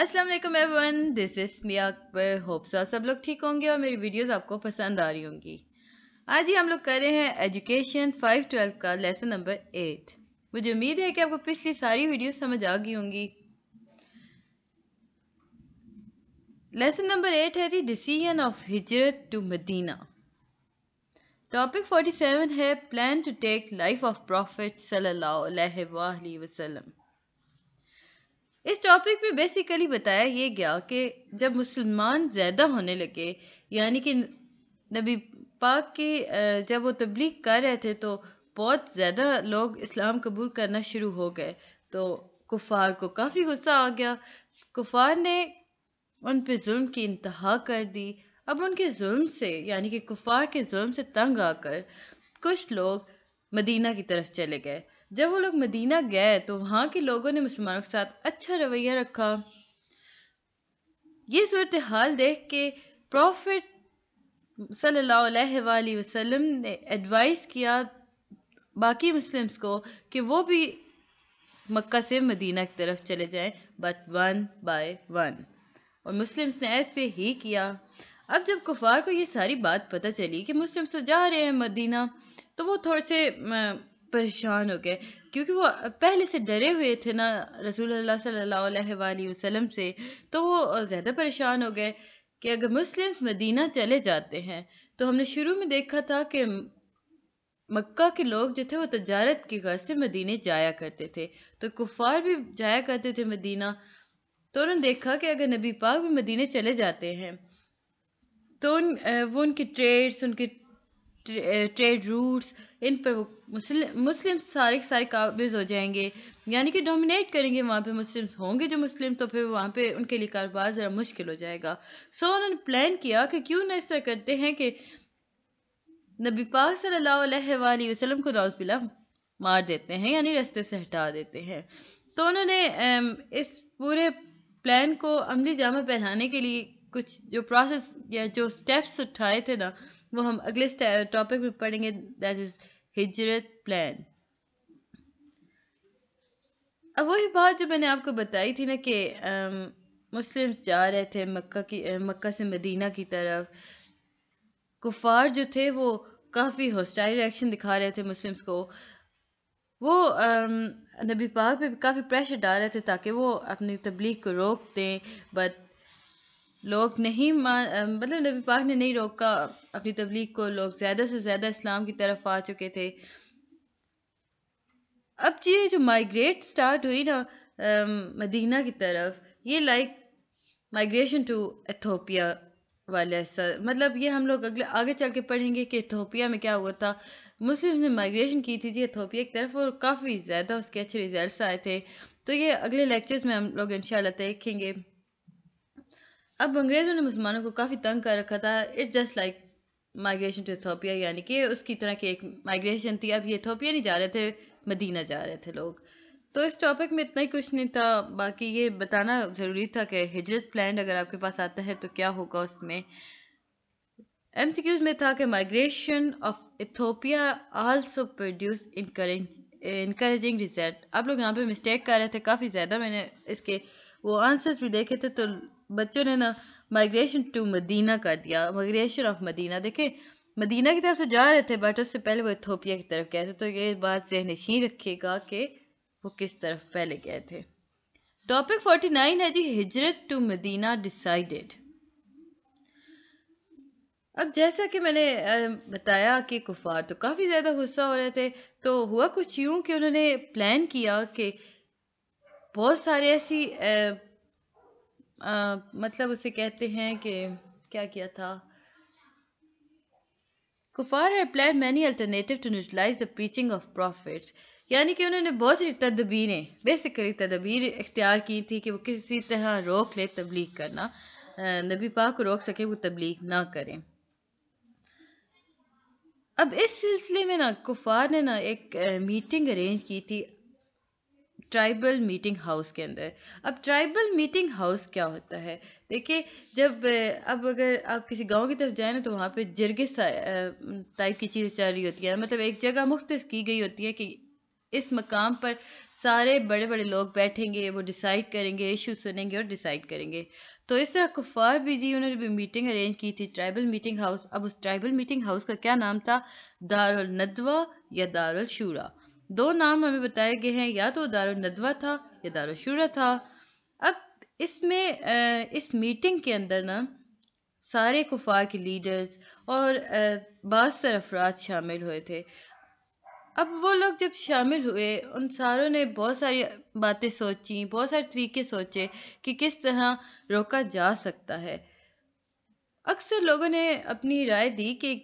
असलम वालेकुम everyone this is me Akbar होप्सा सब लोग ठीक होंगे और मेरी वीडियोस आपको पसंद आ रही होंगी आज ही हम लोग कर रहे हैं एजुकेशन फाइव ट्वेल्व का लेसन नंबर एट मुझे उम्मीद है कि आपको पिछली सारी वीडियोस समझ आ गई होंगी लेसन नंबर एट है दी डिसीजन ऑफ हिजरत to Medina topic forty seven है plan to take life of prophet सल्लल्लाहु अलैहि इस टॉपिक में बेसिकली बताया ये गया कि जब मुसलमान ज़्यादा होने लगे यानी कि नबी पाक की जब वो तबलीग कर रहे थे तो बहुत ज़्यादा लोग इस्लाम कबूल करना शुरू हो गए तो कुफार को काफ़ी गुस्सा आ गया कुफार ने उन पर जुल्म की इंतहा कर दी अब उनके जुल्म से यानी कि कुफार के जुल्म से तंग आकर कुछ लोग मदीना की तरफ चले गए जब वो लोग मदीना गए तो वहाँ के लोगों ने मुसलमानों के साथ अच्छा रवैया रखा ये सूरत हाल देख के प्रॉफिट सल्लल्लाहु ने एडवाइस किया बाकी मुस्लिम्स को कि वो भी मक्का से मदीना की तरफ चले जाएं बट वन बाय वन और मुस्लिम्स ने ऐसे ही किया अब जब कुफार को ये सारी बात पता चली कि मुस्लिम्स तो जा रहे हैं मदीना तो वो थोड़े से परेशान हो गए क्योंकि वो पहले से डरे हुए थे ना रसूल अल्लाह वसल्लम से तो वो ज़्यादा परेशान हो गए कि अगर मुस्लिम्स मदीना चले जाते हैं तो हमने शुरू में देखा था कि मक्का के लोग जो थे वो तजारत की गर्ज से मदीने जाया करते थे तो कुफार भी जाया करते थे मदीना तो उन्होंने देखा कि अगर नबी पाक भी मदीने चले जाते हैं तो उन वो उनके ट्रेड्स उनके ट्रेड रूट्स इन पर वो मुस्लिम मुस्लिम सारे सारे काबिज हो जाएंगे यानी कि डोमिनेट करेंगे वहाँ पे मुस्लिम्स होंगे जो मुस्लिम तो फिर वहाँ पे उनके लिए कारोबार ज़रा मुश्किल हो जाएगा सो उन्होंने प्लान किया कि क्यों ना इस तरह करते हैं कि नबी पाक सल्लल्लाहु अलैहि वसल्लम को नौजबिला मार देते हैं यानी रास्ते से हटा देते हैं तो उन्होंने इस पूरे प्लान को अमली जामा पहनाने के लिए कुछ जो प्रोसेस या जो स्टेप्स उठाए थे ना वो हम अगले टॉपिक में पढ़ेंगे दैट इज हिजरत प्लान अब वही बात जो मैंने आपको बताई थी ना कि मुस्लिम्स जा रहे थे मक्का की मक्का से मदीना की तरफ कुफार जो थे वो काफ़ी हॉस्टाइल रिएक्शन दिखा रहे थे मुस्लिम्स को वो नबी पाक पे काफ़ी प्रेशर डाल रहे थे ताकि वो अपनी तबलीग को रोक दें बट लोग नहीं मतलब नबी पाक ने नहीं रोका अपनी तबलीग को लोग ज़्यादा से ज़्यादा इस्लाम की तरफ आ चुके थे अब ये जो माइग्रेट स्टार्ट हुई ना मदीना की तरफ ये लाइक माइग्रेशन टू एथोपिया वाला सर मतलब ये हम लोग अगले आगे चल के पढ़ेंगे कि एथोपिया में क्या हुआ था मुस्लिम ने माइग्रेशन की थी जी एथोपिया की तरफ और काफ़ी ज़्यादा उसके अच्छे रिजल्ट्स आए थे तो ये अगले लेक्चर्स में हम लोग इन देखेंगे अब अंग्रेज़ों ने मुसलमानों को काफ़ी तंग कर रखा था it's just like migration to Ethiopia यानी कि उसकी तरह की एक माइग्रेशन थी अब ये इथोपिया नहीं जा रहे थे मदीना जा रहे थे लोग तो इस टॉपिक में इतना ही कुछ नहीं था बाकी ये बताना ज़रूरी था कि हिजरत प्लान अगर आपके पास आता है तो क्या होगा उसमें एम में था कि migration of Ethiopia also produce encourage encouraging result आप लोग यहाँ पे मिस्टेक कर रहे थे काफ़ी ज़्यादा मैंने इसके वो आंसर्स भी देखे थे तो बच्चों ने ना माइग्रेशन टू मदीना कर दिया माइग्रेशन ऑफ मदीना देखे मदीना की तरफ से जा रहे थे बट उससे पहले वो इथोपिया की तरफ गए थे तो ये बात जहनशी रखेगा कि वो किस तरफ पहले गए थे टॉपिक फोर्टी नाइन है जी हिजरत टू मदीना डिसाइडेड अब जैसा कि मैंने बताया कि कुफार तो काफ़ी ज़्यादा गुस्सा हो रहे थे तो हुआ कुछ यूं कि उन्होंने प्लान किया कि बहुत सारे ऐसी आ, आ, मतलब उसे कहते हैं कि क्या किया था कुफार है applied many alternative to neutralize the preaching of prophet यानी कि उन्होंने बहुत सी तदबीरें बेसिकली तदबीर इख्तियार की थी कि वो किसी तरह रोक ले तबलीग करना नबी पाक को रोक सके वो तबलीग ना करें अब इस सिलसिले में ना कुफार ने ना एक मीटिंग अरेंज की थी ट्राइबल मीटिंग हाउस के अंदर अब ट्राइबल मीटिंग हाउस क्या होता है देखिए जब अब अगर आप किसी गांव की तरफ जाए ना तो वहाँ पे जरगिस टाइप की चीज़ें चल रही होती है मतलब एक जगह मुख्त की गई होती है कि इस मकाम पर सारे बड़े बड़े लोग बैठेंगे वो डिसाइड करेंगे इशू सुनेंगे और डिसाइड करेंगे तो इस तरह कुफार भी जी उन्होंने भी मीटिंग अरेंज की थी ट्राइबल मीटिंग हाउस अब उस ट्राइबल मीटिंग हाउस का क्या नाम था दारुल नदवा या दारुल शूरा दो नाम हमें बताए गए हैं या तो नदवा था या शुरा था अब इसमें इस मीटिंग के अंदर ना सारे कुफार के लीडर्स और बाज अफराद शामिल हुए थे अब वो लोग जब शामिल हुए उन सारों ने बहुत सारी बातें सोची बहुत सारे तरीके सोचे कि किस तरह रोका जा सकता है अक्सर लोगों ने अपनी राय दी कि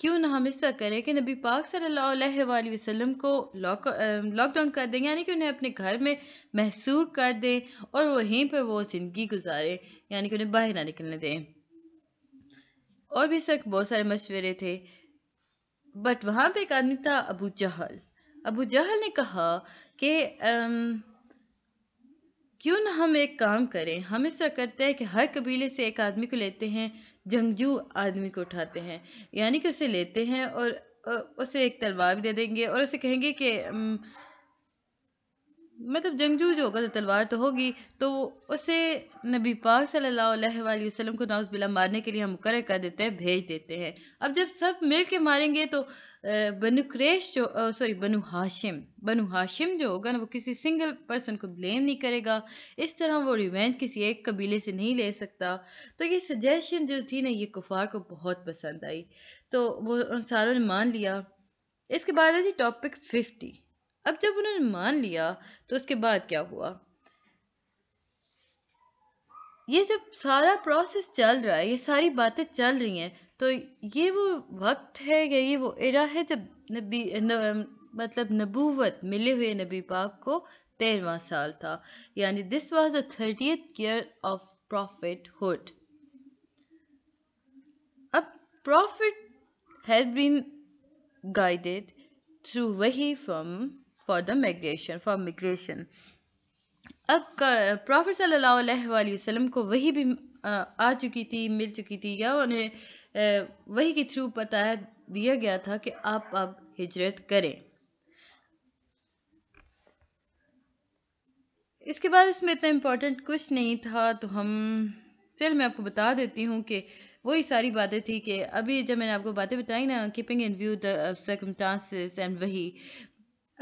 क्यों ना हम तरह करें कि नबी पाक सल्लल्लाहु अलैहि वसल्लम को लॉकडाउन um, कर दें यानी कि उन्हें अपने घर में महसूर कर दें और वहीं पर वो ज़िंदगी गुजारे यानी कि उन्हें बाहर ना निकलने दें और भी सख्त बहुत सारे मशवरे थे बट वहाँ पर एक आदमी था अबू जहल अबू जहल ने कहा कि um, क्यों ना हम एक काम करें हम इस तरह करते हैं कि हर कबीले से एक आदमी को लेते हैं जंगजू आदमी को उठाते हैं यानी कि उसे लेते हैं और उसे एक तलवार दे देंगे और उसे कहेंगे कि मतलब जंगजू जो होगा तो तलवार तो होगी तो उसे नबी पाक सल्लल्लाहु अलैहि वसल्लम को नाउस बिला मारने के लिए हम मुकर कर देते हैं भेज देते हैं अब जब सब मिल के मारेंगे तो बनु क्रेश जो sorry Banu Hashim Banu Hashim जो होगा ना वो किसी सिंगल पर्सन को ब्लेम नहीं करेगा इस तरह वो रिवेंज किसी एक कबीले से नहीं ले सकता तो ये सजेशन जो थी ना ये कुफार को बहुत पसंद आई तो वो उन सारों ने मान लिया इसके बाद है जी टॉपिक फिफ्टी अब जब उन्होंने मान लिया तो उसके बाद क्या हुआ ये जब सारा प्रोसेस चल रहा है ये सारी बातें चल रही हैं तो ये वो वक्त है या ये वो इरा है जब नबी न, मतलब नबूवत मिले हुए नबी पाक को तेरहवा साल था यानी this was the thirtieth year of prophethood अब prophet has been guided through वही from for the migration for migration अब प्रॉफिट सल्लल्लाहु अलैहि को वही भी आ चुकी थी मिल चुकी थी या उन्हें वही के थ्रू बताया दिया गया था कि आप अब हिजरत करें इसके बाद इसमें इतना इम्पोर्टेंट कुछ नहीं था तो हम चल मैं आपको बता देती हूँ कि वही सारी बातें थी कि अभी जब मैंने आपको बातें बताई ना keeping in view the circumstances and वही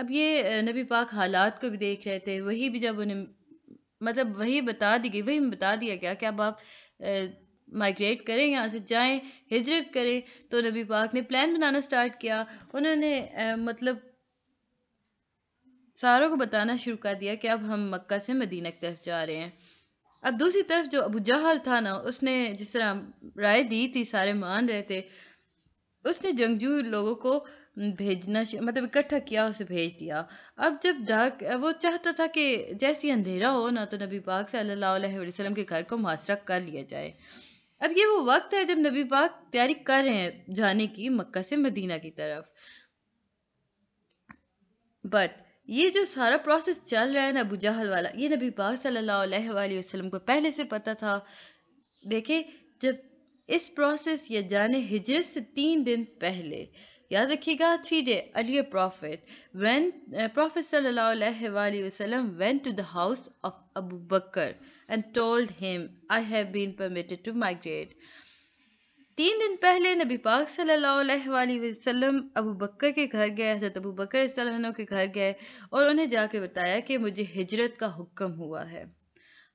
अब ये नबी पाक हालात को भी देख रहे थे वही भी जब उन्हें मतलब वही बता दी गई वही बता दिया गया कि अब आप माइग्रेट करें यहाँ से जाएं हिजरत करें तो नबी पाक ने प्लान बनाना स्टार्ट किया उन्होंने आ, मतलब सारों को बताना शुरू कर दिया कि अब हम मक्का से मदीना की तरफ जा रहे हैं अब दूसरी तरफ जो अबू जहल था ना उसने जिस तरह राय दी थी सारे मान रहे थे उसने जंगजू लोगों को भेजना मतलब इकट्ठा किया उसे भेज दिया अब जब डार्क वो चाहता था कि जैसे अंधेरा हो ना तो नबी पाक सल्लल्लाहु अलैहि वसल्लम के घर को मुहासरा कर लिया जाए अब ये वो वक्त है जब नबी पाक तैयारी कर रहे हैं जाने की मक्का से मदीना की तरफ बट ये जो सारा प्रोसेस चल रहा है ना अबू जहल वाला ये नबी पाक सल्लल्लाहु अलैहि वसल्लम को पहले से पता था देखें जब इस प्रोसेस या जाने हिजरत से तीन दिन पहले याद रखिएगा three day earlier prophet went prophet वसल्लम went to the house of Abu Bakr and told him I have been permitted to migrate तीन दिन पहले नबी पाक सल्लल्लाहु अलैहि वसल्लम अबू बकर के घर गए हज़रत अबू बकर के घर गए और उन्हें जाके बताया कि मुझे हिजरत का हुक्म हुआ है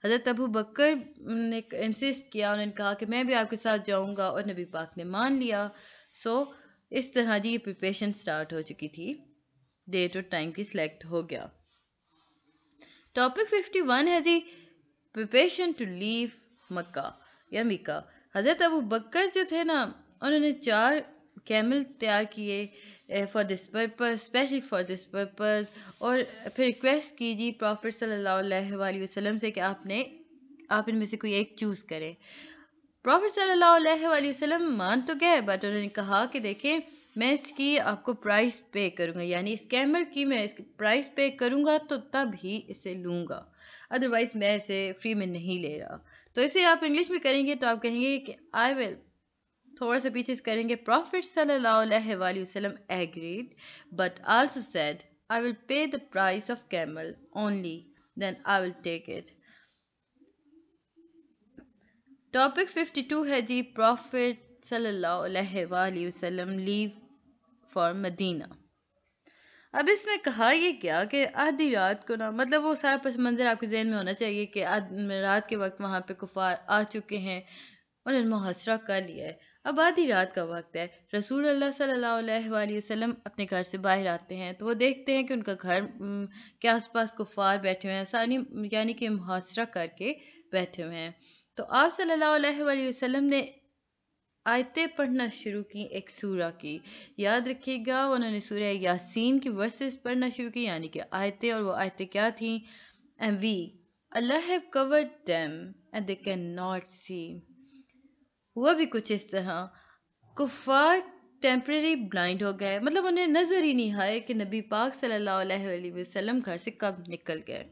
हज़रत अबू बकर ने इंसिस्ट किया उन्होंने कहा कि मैं भी आपके साथ जाऊंगा और नबी पाक ने मान लिया सो so, इस तरह जी ये प्रिपरेशन स्टार्ट हो चुकी थी डेट और टाइम की सिलेक्ट हो गया टॉपिक फिफ्टी वन है जी प्रिपरेशन टू लीव मक्का या मिका हज़रत अबू बकर जो थे ना उन्होंने चार कैमल तैयार किए for this purpose specially for this purpose और फिर रिक्वेस्ट कीजिए प्रॉफिट सल्लल्लाहु अलैहि वसल्लम से कि आपने आप इनमें से कोई एक चूज़ करें प्रॉफिट सल्लल्लाहु मान तो गए बट उन्होंने कहा कि देखें मैं इसकी आपको प्राइस पे करूँगा यानी इस कैमल की मैं इसकी प्राइस पे करूँगा तो तब ही इसे लूँगा अदरवाइज़ मैं इसे फ्री में नहीं ले रहा तो इसे आप इंग्लिश में करेंगे तो आप कहेंगे कि आई विल थोड़ा सा पीछे करेंगे प्रॉफिट सल्लल्लाहु agreed but also said I will pay the price of camel only then I will take it topic 52 है जी प्रॉफिट सल्लल्लाहु वसल्लम लीव फॉर मदीना अब इसमें कहा ये क्या कि आधी रात को ना मतलब वो सारा पस मंजर आपके जहन में होना चाहिए कि रात के वक्त वहाँ पे कुफार आ चुके हैं उन्होंने मुहासरा कर लिया है अब आधी रात का वक्त है रसूल अल्लाह सल्लल्लाहु अलैहि वसल्लम अपने घर से बाहर आते हैं तो वो देखते हैं कि उनका घर के आसपास कुफार बैठे हुए हैं सानी यानी कि मुहासरा करके बैठे हुए हैं तो आप सल्लल्लाहु अलैहि वसल्लम ने आयतें पढ़ना शुरू की एक सूरा की याद रखिएगा उन्होंने सूर्य यासीन की वर्सेस पढ़ना शुरू की यानी कि आयतें और वो आयतें क्या थीं एंड वी अल्लाह have covered them and they can not see हुआ भी कुछ इस तरह कुफार टेम्प्रेरी ब्लाइंड हो गए मतलब उन्हें नज़र ही नहीं आए कि नबी पाक सल्लल्लाहु अलैहि वसल्लम घर से कब निकल गए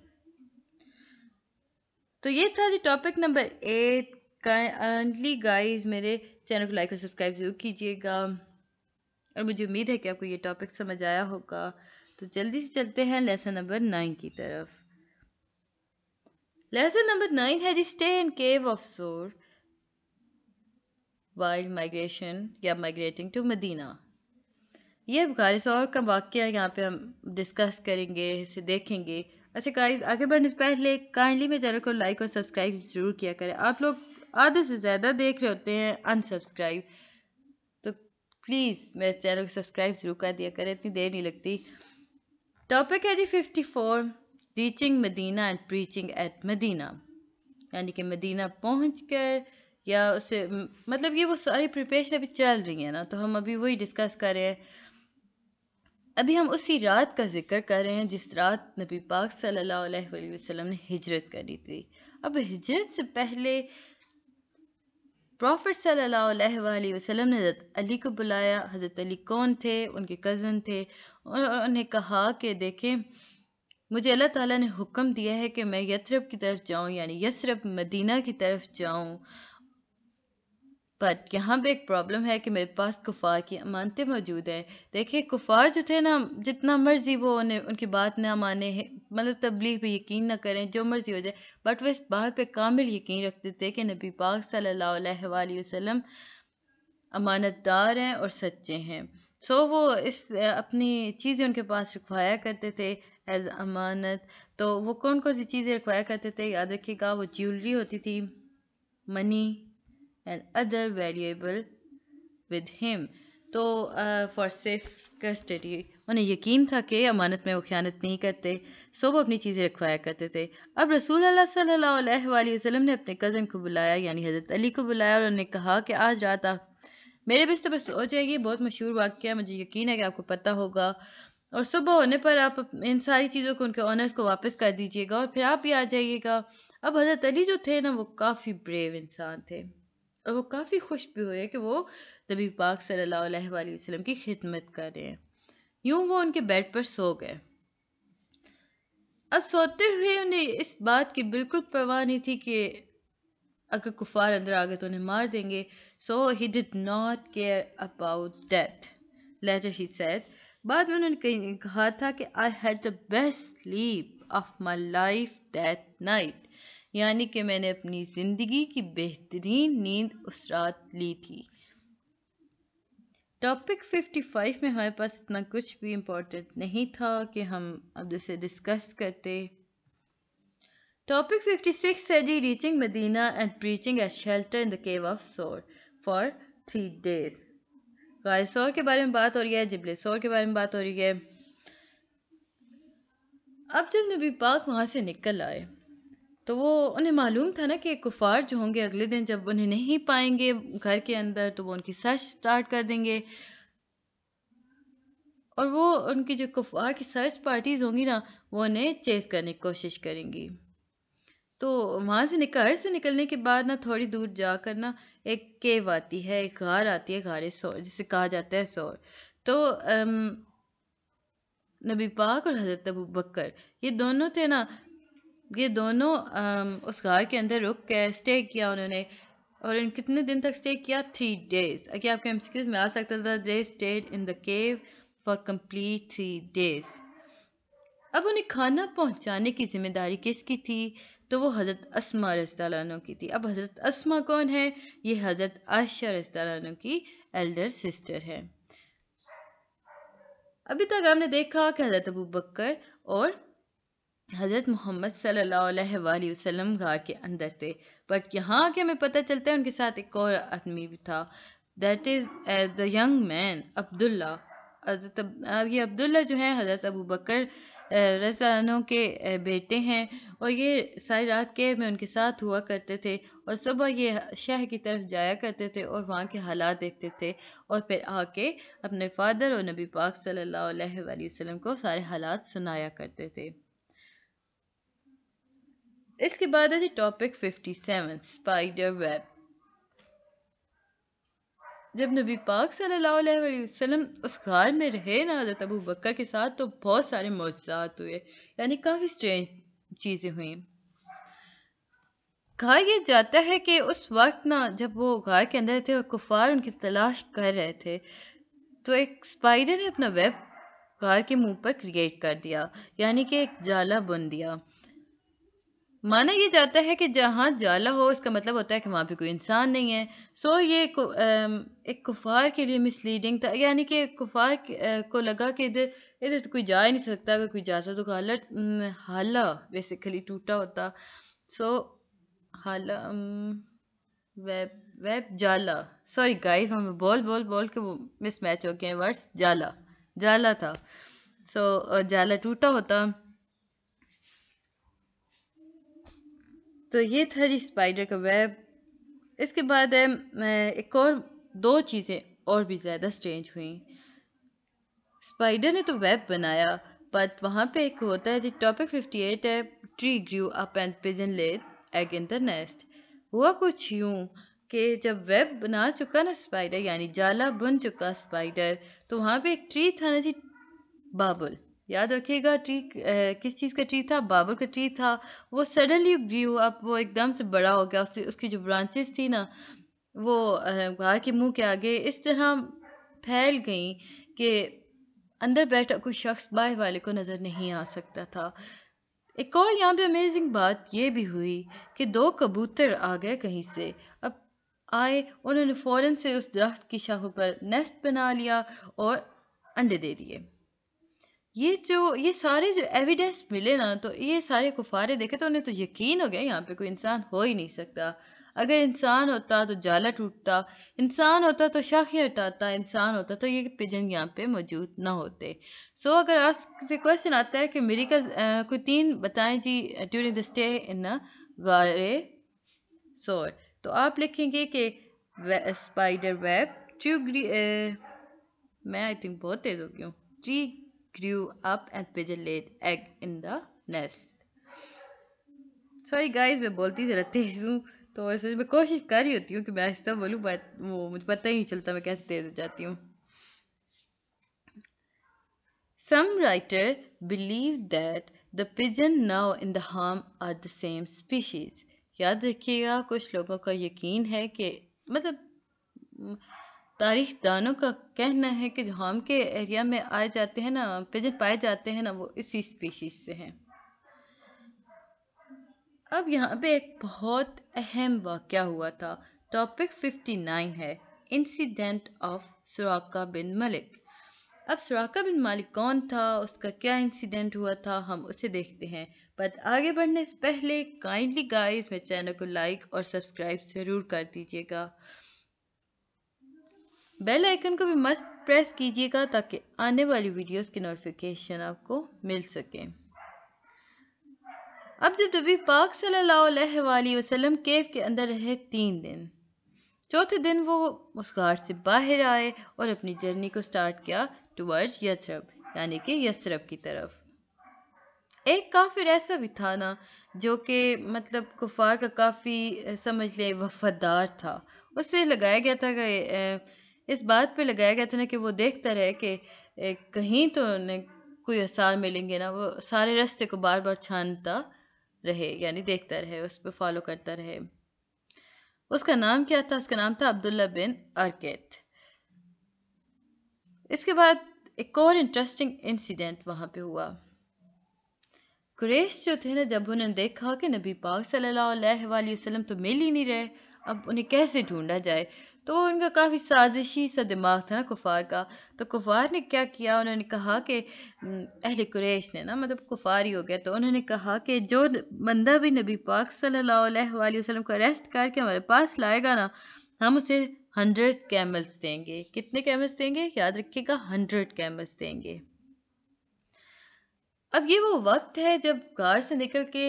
तो ये था जी topic number eight kindly guys मेरे चैनल को लाइक और सब्सक्राइब ज़रूर कीजिएगा और मुझे उम्मीद है कि आपको ये टॉपिक समझ आया होगा तो जल्दी से चलते हैं लेसन नंबर नाइन की तरफ लेसन नंबर नाइन है जी stay in cave of Thaur while migration या माइग्रेटिंग टू मदीना ये गारिसौर का वाक्य यहाँ पे हम डिस्कस करेंगे इसे देखेंगे अच्छा गाइस आगे बढ़ने से पहले काइंडली मेरे चैनल को लाइक और सब्सक्राइब जरूर किया करें आप लोग आधे से ज़्यादा देख रहे होते हैं अनसब्सक्राइब तो प्लीज़ मेरे चैनल को सब्सक्राइब जरूर कर दिया करें इतनी देर नहीं लगती टॉपिक है जी fifty four reaching Medina and preaching at Medina यानी कि मदीना पहुँच कर या उसे मतलब ये वो सारी प्रिपरेशन अभी चल रही है ना तो हम अभी वही डिस्कस कर रहे हैं अभी हम उसी रात का जिक्र कर रहे हैं जिस रात नबी पाक सल्लल्लाहु अलैहि वसल्लम ने हिजरत करी थी अब हिजरत से पहले प्रॉफिट सल्लल्लाहु अलैहि वसल्लम ने हज़रत अली को बुलाया हज़रत अली कौन थे उनके कज़न थे उन्होंने कहा कि देखें मुझे अल्लाह ताला ने हुक्म दिया है कि मैं यथरब की तरफ जाऊं यानी यसरब मदीना की तरफ जाऊं बट यहाँ पे एक प्रॉब्लम है कि मेरे पास कुफार की अमानतें मौजूद हैं देखिए कुफार जो थे ना जितना मर्ज़ी वो उन्हें उनकी बात ना माने मतलब तबलीग पे यकीन ना करें जो मर्ज़ी हो जाए बट वो इस बात पे कामिल यकीन रखते थे कि नबी पाक सल्लल्लाहु अलैहि वसल्लम अमानतदार हैं और सच्चे हैं सो so, वो इस अपनी चीज़ें उनके पास रखवाया करते थे एज अमानत तो वो कौन कौन सी चीज़ें रखवाया करते थे याद रखिएगा वो ज्वेलरी होती थी money and other valuable with him तो फॉर सेफ कस्टडी उन्हें यकीन था कि अमानत में वो ख्यानत नहीं करते वो अपनी चीज़ें रखवाया करते थे अब रसूल अल्लाह सल्लल्लाहु अलैहि वसल्लम ने अपने कज़न को बुलाया यानी हज़रत अली को बुलाया और उन्होंने कहा कि आज रात आप मेरे बिस्तर पर सो जाएगी बहुत मशहूर वाक्य है मुझे यकीन है कि आपको पता होगा और सुबह होने पर आप इन सारी चीज़ों को उनके ऑनर्स को वापस कर दीजिएगा और फिर आप भी आ जाइएगा अब हज़रत अली जो थे ना वो काफ़ी ब्रेव इंसान थे और वो काफ़ी खुश भी हुए कि वो नबी पाक सल्लल्लाहु अलैहि वसल्लम की खिदमत कर रहे हैं यूं वो उनके बेड पर सो गए अब सोते हुए उन्हें इस बात की बिल्कुल परवाह नहीं थी कि अगर कुफार अंदर आ गए तो उन्हें मार देंगे so he did not care about death later he said बाद में उन्होंने कहा था कि I had the best sleep of my life that night यानी कि मैंने अपनी ज़िंदगी की बेहतरीन नींद उस रात ली थी टॉपिक 55 में हमारे पास इतना कुछ भी इम्पोर्टेंट नहीं था कि हम अब इसे डिस्कस करते टॉपिक 56 है जी reaching Medina and preaching at shelter in the cave of Thaur for three days गाय सोर के बारे में बात हो रही है जिबले सोर के बारे में बात हो रही है अब जब नबी पाक वहाँ से निकल आए तो वो उन्हें मालूम था ना कि कुफार जो होंगे अगले दिन जब उन्हें नहीं पाएंगे घर के अंदर तो वो उनकी सर्च स्टार्ट कर देंगे और वो उनकी जो कुफार की सर्च पार्टीज होंगी ना वो उन्हें चेस करने की कोशिश करेंगी तो वहाँ से निकल घर से निकलने के बाद ना थोड़ी दूर जाकर ना एक केव आती है एक घार आती है घर सौर जिसे कहा जाता है सोर तो अम, नबी पाक और हज़रत अबू बकर ये दोनों थे ना ये दोनों उस घर के अंदर रुक के स्टे किया उन्होंने और इन कितने दिन तक स्टे किया थ्री डेज अगर आपके एम में आ सकता था they stayed in the cave for complete three days अब उन्हें खाना पहुंचाने की जिम्मेदारी किसकी थी तो वो हज़रत असमा रस्तानों की थी अब हज़रत असमा कौन है ये हज़रत आशा रस्तानों की एल्डर सिस्टर है अभी तक हमने देखा कि हज़रत अबू बकर और हज़रत मोहम्मद सल्ला वसम वसल्लम गाह के अंदर थे बट यहाँ आके हमें पता चलता है उनके साथ एक और आदमी भी था that is as the young man Abdullah ये अब्दुल्ला जो है हज़रत अबू बकर रसानों के बेटे हैं और ये सारी रात के में उनके साथ हुआ करते थे और सुबह ये शहर की तरफ जाया करते थे और वहाँ के हालात देखते थे और फिर आके अपने फादर और नबी पाक सल्लल्लाहु अलैहि वसल्लम को सारे हालात सुनाया करते थे इसके बाद है जी topic fifty seven spider web जब नबी पाक सल्लल्लाहु अलैहि वसल्लम उस घर में रहे ना हज़रत अबू बकर के साथ तो बहुत सारे मौजात हुए यानी काफ़ी स्ट्रेंज चीज़ें हुई कहा यह जाता है कि उस वक्त ना जब वो घर के अंदर थे और कुफार उनकी तलाश कर रहे थे तो एक स्पाइडर ने अपना वेब घर के मुंह पर क्रिएट कर दिया यानी कि एक जाला बुन दिया माना यह जाता है कि जहाँ जाला हो इसका मतलब होता है कि वहाँ पे कोई इंसान नहीं है सो so, ये कु, एक कुफार के लिए मिसलीडिंग था यानी कि कुफार को लगा कि इधर इधर तो कोई जा ही नहीं सकता अगर कोई जाता तो हालत हाला बेसिकली टूटा होता सो so, हाला वेब वेब जाला सॉरी गाइस हम बोल बोल बोल के वो मिसमैच हो गए वर्ड्स जाला जाला था सो so, जाला टूटा होता तो ये था जी स्पाइडर का वेब इसके बाद एक और दो चीज़ें और भी ज़्यादा स्ट्रेंज हुई स्पाइडर ने तो वेब बनाया बट वहाँ पे एक होता है जी टॉपिक 58 है tree grew up and pigeon laid egg in the nest हुआ कुछ यूँ कि जब वेब बना चुका ना स्पाइडर यानी जाला बुन चुका स्पाइडर तो वहाँ पे एक ट्री था ना जी बाबुल याद रखिएगा ट्री किस चीज़ का ट्री था बाबर का ट्री था वो सडनली ग्रीव अप वो एकदम से बड़ा हो गया उसकी उसकी जो ब्रांचेस थी ना वो घर के मुंह के आगे इस तरह फैल गई कि अंदर बैठा कोई शख्स बाहर वाले को नज़र नहीं आ सकता था एक और यहाँ पे अमेजिंग बात यह भी हुई कि दो कबूतर आ गए कहीं से अब आए उन्होंने फ़ौरन से उस दरख्त की शाखों पर नेस्ट बना लिया और अंडे दे दिए ये जो ये सारे जो एविडेंस मिले ना तो ये सारे कुफारे देखे तो उन्हें तो यकीन हो गया यहाँ पे कोई इंसान हो ही नहीं सकता अगर इंसान होता तो जाला टूटता इंसान होता तो शाखें हटाता इंसान होता तो ये पिजन यहाँ पे मौजूद ना होते सो so, अगर आपसे क्वेश्चन आता है कि मेरी का कोई तीन बताएं जी ड्यूरिंग द स्टे इन गारे सोर तो आप लिखेंगे कि स्पाइडर वेब ट्यूग्री मैं आई थिंक बहुत तेज़ हो गई हूँ tree grew up and pigeon laid egg in the nest sorry guys मैं बोलती ज़रा तेज हूँ तो ऐसे मैं कोशिश कर रही होती हूँ कि मैं ऐसा बोलूँ बट वो मुझे पता ही नहीं चलता मैं कैसे तेज हो जाती हूँ Some writers believe that the pigeon now in the harm are the same species. याद रखिएगा कुछ लोगों का यकीन है कि मतलब तारीख दानों का कहना है कि जो हम के एरिया में आए जाते हैं ना पिजन पाए जाते हैं ना वो इसी स्पीशीज से हैं अब यहाँ पे एक बहुत अहम वाक्य हुआ था टॉपिक 59 है incident of Suraqa bin Malik अब सुराका बिन मालिक कौन था उसका क्या इंसिडेंट हुआ था हम उसे देखते हैं बट आगे बढ़ने से पहले काइंडली गाइस मेरे चैनल को लाइक और सब्सक्राइब ज़रूर कर दीजिएगा बेल आइकन को भी मस्त प्रेस कीजिएगा ताकि आने वाली वीडियोस की नोटिफिकेशन आपको मिल सके अब जब नबी पाक सल्लल्लाहु अलैहि वसल्लम केव के अंदर रहे तीन दिन चौथे दिन वो उस घाट से बाहर आए और अपनी जर्नी को स्टार्ट किया टुवर्ड्स यथरब यानी कि यसरब की तरफ एक काफिर ऐसा भी था ना जो कि मतलब कुफार का काफ़ी समझ लें वफादार था उससे लगाया गया था कि इस बात पे लगाया गया था ना कि वो देखता रहे कि कहीं तो उन्हें कोई आसार मिलेंगे ना वो सारे रास्ते को बार बार छानता रहे यानी देखता रहे उस पर फॉलो करता रहे उसका नाम क्या था उसका नाम था अब्दुल्ला बिन अरकेत इसके बाद एक और इंटरेस्टिंग इंसिडेंट वहां पे हुआ कुरेश जो थे ना जब उन्होंने देखा कि नबी पाक सल्लल्लाहु अलैहि वसल्लम तो मिल ही नहीं रहे अब उन्हें कैसे ढूंढा जाए तो उनका काफ़ी साजिशी सा दिमाग था ना कुफार का तो कुफार ने क्या किया उन्होंने कहा कि अहल कुरेश ने ना मतलब कुफार ही हो गया तो उन्होंने कहा कि जो बंदा भी नबी पाक सल्लल्लाहु अलैहि वसल्लम को अरेस्ट करके हमारे पास लाएगा ना हम उसे हंड्रेड कैमल्स देंगे कितने कैमल्स देंगे याद रखिएगा हंड्रेड कैमल्स देंगे अब ये वो वक्त है जब कार से निकल के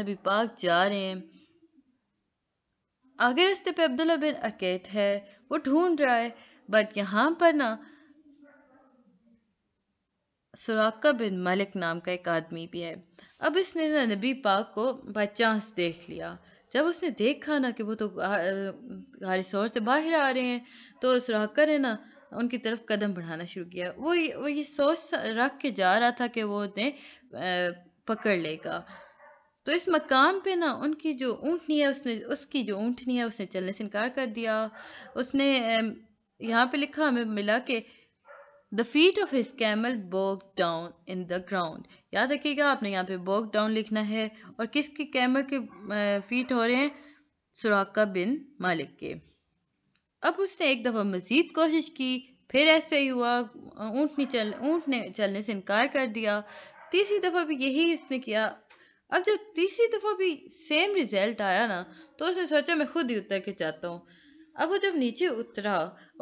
नबी पाक जा रहे हैं आगे रास्ते पे अब्दुल्ला बिन अकेत है वो ढूंढ रहा है बट यहाँ पर ना सुराका बिन मलिक नाम का एक आदमी भी है अब इसने ना नबी पाक को बाई चांस देख लिया जब उसने देखा ना कि वो तो शोर से बाहर आ रहे हैं तो सुराका ने ना उनकी तरफ कदम बढ़ाना शुरू किया वो ये, वो ये सोच रख के जा रहा था कि वो उन्हें पकड़ लेगा तो इस मकाम पे ना उनकी जो ऊँटनी है उसने उसकी जो ऊँटनी है उसने चलने से इनकार कर दिया उसने यहाँ पे लिखा हमें मिला कि the feet of his camel bog down in the ground याद रखिएगा आपने यहाँ पे बॉक डाउन लिखना है और किसके कैमल के फीट हो रहे हैं सुराका बिन मालिक के अब उसने एक दफ़ा मज़ीद कोशिश की फिर ऐसे ही हुआ ऊँटनी चल ऊँट ने चलने से इनकार कर दिया तीसरी दफ़ा भी यही उसने किया अब जब तीसरी दफ़ा भी सेम रिजल्ट आया ना तो उसने सोचा मैं खुद ही उतर के चाहता हूँ अब वो जब नीचे उतरा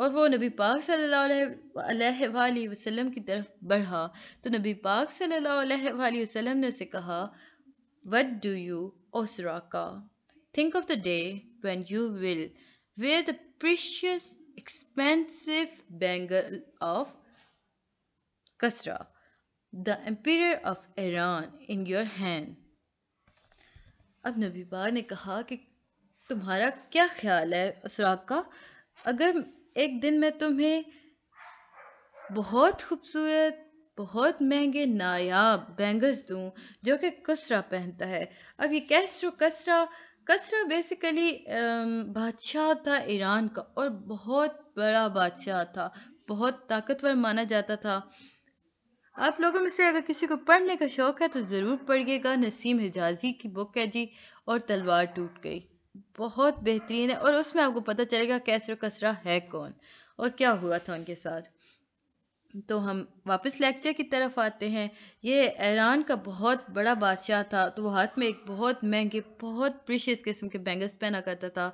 और वो नबी पाक सल्लल्लाहु वसल्लम की तरफ बढ़ा तो नबी पाक सल्लल्लाहु अलैहि वसल्लम ने उसे कहा what do you O Suraqa think of the day when you will wear the precious expensive bangle of Kisra the emperor of Iran in your hand अब नबीबा ने कहा कि तुम्हारा क्या ख्याल है असराक का अगर एक दिन मैं तुम्हें बहुत खूबसूरत बहुत महंगे नायाब बैंगल्स दूँ जो कि कसरा पहनता है अब ये कैस्ट्रो कसरा कसरा बेसिकली बादशाह था ईरान का और बहुत बड़ा बादशाह था बहुत ताकतवर माना जाता था आप लोगों में से अगर किसी को पढ़ने का शौक़ है तो ज़रूर पढ़िएगा नसीम हिजाजी की बुक है जी और तलवार टूट गई बहुत बेहतरीन है और उसमें आपको पता चलेगा कैसर कसरा है कौन और क्या हुआ था उनके साथ तो हम वापस लेक्चर की तरफ आते हैं ये ईरान का बहुत बड़ा बादशाह था तो वो हाथ में एक बहुत महंगे बहुत प्रिशियस किस्म के बैंगल्स पहना करता था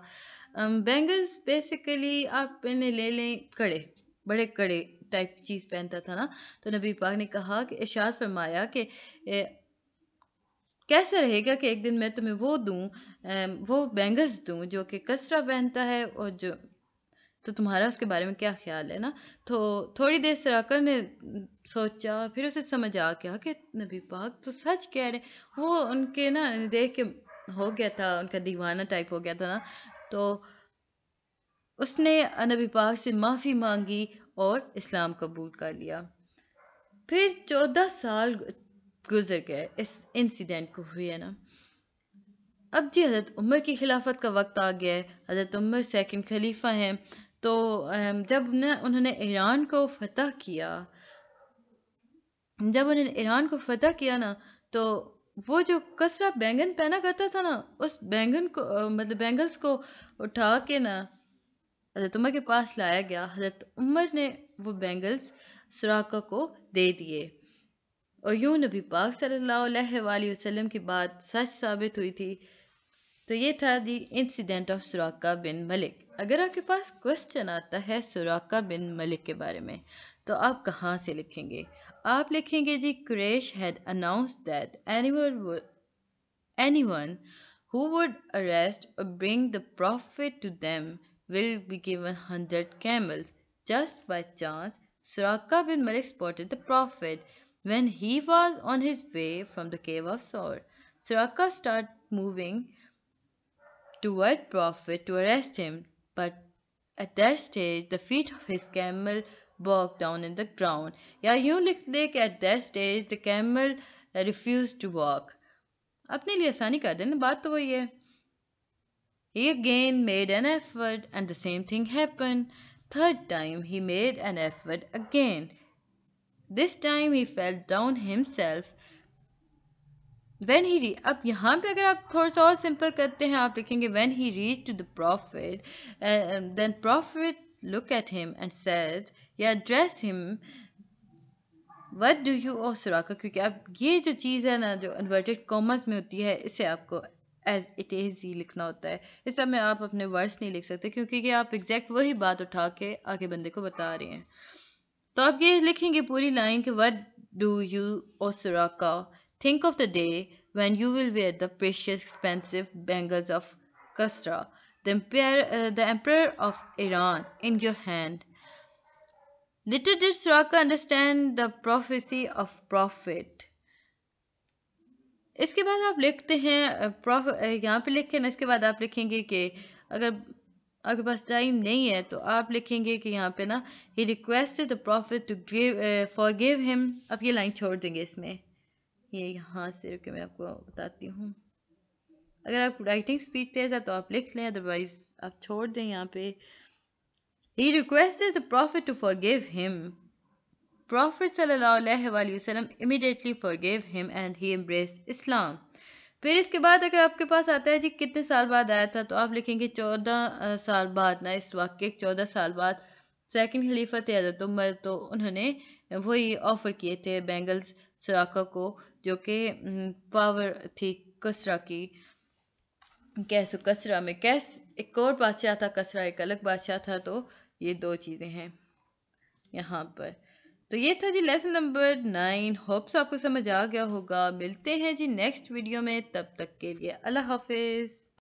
बैंगल्स बेसिकली आप इन्हें ले लें कड़े बड़े कड़े टाइप चीज़ पहनता था ना तो नबी पाक ने कहा कि इशार फरमाया कि कैसे रहेगा कि एक दिन मैं तुम्हें वो दूँ वो बैंगल्स दूँ जो कि कसरा पहनता है और जो तो तुम्हारा उसके बारे में क्या ख्याल है ना तो थोड़ी देर सराकर ने सोचा फिर उसे समझ आ गया कि नबी पाक तो सच कह रहे वो उनके ना देख के हो गया था उनका दीवाना टाइप हो गया था ना तो उसने नबी पाक से माफ़ी मांगी और इस्लाम कबूल कर लिया फिर चौदह साल गुजर गए इस इंसिडेंट को हुए ना अब जी हज़रत उमर की खिलाफत का वक्त आ गया है हज़रत उमर सेकंड खलीफा हैं तो जब न उन्होंने ईरान को फतह किया जब उन्होंने ईरान को फतह किया ना तो वो जो कसरा बैंगन पहना करता था ना उस बैंगन को मतलब बैंगल्स को उठा के ना हज़रत उमर के पास लाया गया हज़रत उमर ने वो बैंगल्स सुराका को दे दिए और यूं नबी पाक सल्लल्लाहु अलैहि वसल्लम की बात सच साबित हुई थी तो ये था the incident of Suraqa bin Malik अगर आपके पास क्वेश्चन आता है सुराका बिन मलिक के बारे में तो आप कहाँ से लिखेंगे आप लिखेंगे जी Quraish had announce that any one who would arrest और bring the prophet to them will be given 100 camels. Just by chance, Suraka bin Malik spotted the Prophet when he was on his way from the cave of Saur. Suraka started moving toward Prophet to arrest him, but at that stage, the feet of his camel bogged down in the ground. Yayulik at that stage, the camel refused to walk. अपने लिए आसानी कर देना बात तो वही है he again made an effort and the same thing happened. Third time he made an effort again. This time he fell down himself. When he re अब यहाँ पे अगर आप थोड़ा सा और सिंपल करते हैं आप लिखेंगे when he reached to the prophet and uh, um, then prophet looked at him and said या addressed him what do you O oh, सुराका क्योंकि अब ये जो चीज़ है ना जो inverted commas में होती है इसे आपको एज इट इज़ ही लिखना होता है इस समय आप अपने वर्ड्स नहीं लिख सकते क्योंकि कि आप एग्जैक्ट वही बात उठा के आगे बंदे को बता रहे हैं तो आप ये लिखेंगे पूरी लाइन कि what do you O Suraqa think of the day when you will wear the precious expensive bangles of Kisra the emperor, of Iran in your hand in your hand. Understand the prophecy of prophet इसके बाद आप लिखते हैं prof यहाँ पे लिखें ना इसके बाद आप लिखेंगे कि अगर आपके पास टाइम नहीं है तो आप लिखेंगे कि यहाँ पे ना ही request the prophet to give forgive him अब ये लाइन छोड़ देंगे इसमें ये यहाँ से रुके मैं आपको बताती हूँ अगर आप राइटिंग स्पीड तेज है तो आप लिख लें अदरवाइज आप छोड़ दें यहाँ पे ही request the prophet to forgive him Prophet वसल्लम immediately forgave him and he embraced Islam फिर इसके बाद अगर आपके पास आता है जी कितने साल बाद आया था तो आप लिखेंगे चौदह साल बाद ना इस वाक्य चौदह साल बाद सेकंड खलीफा थे हजरत तो उमर तो उन्होंने वही ऑफ़र किए थे बेंगल्स सराका को जो कि पावर थी कसरा की कैस कसरा में कैस एक और बादशाह था कसरा एक अलग बादशाह था तो ये दो चीज़ें हैं यहाँ पर तो ये था जी लेसन नंबर नाइन होप्स आपको समझ आ गया होगा मिलते हैं जी नेक्स्ट वीडियो में तब तक के लिए अल्लाह हाफिज़